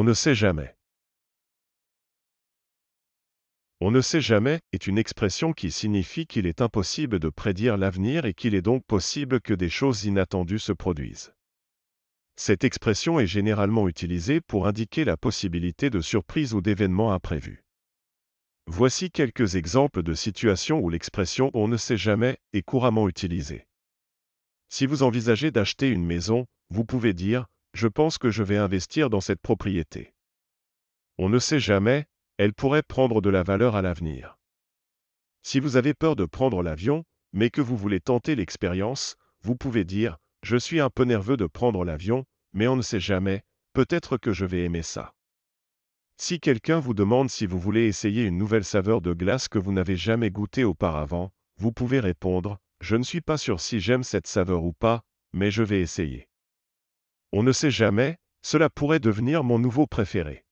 On ne sait jamais. On ne sait jamais est une expression qui signifie qu'il est impossible de prédire l'avenir et qu'il est donc possible que des choses inattendues se produisent. Cette expression est généralement utilisée pour indiquer la possibilité de surprises ou d'événements imprévus. Voici quelques exemples de situations où l'expression on ne sait jamais est couramment utilisée. Si vous envisagez d'acheter une maison, vous pouvez dire je pense que je vais investir dans cette propriété. On ne sait jamais, elle pourrait prendre de la valeur à l'avenir. Si vous avez peur de prendre l'avion, mais que vous voulez tenter l'expérience, vous pouvez dire, je suis un peu nerveux de prendre l'avion, mais on ne sait jamais, peut-être que je vais aimer ça. Si quelqu'un vous demande si vous voulez essayer une nouvelle saveur de glace que vous n'avez jamais goûtée auparavant, vous pouvez répondre, je ne suis pas sûr si j'aime cette saveur ou pas, mais je vais essayer. On ne sait jamais, cela pourrait devenir mon nouveau préféré.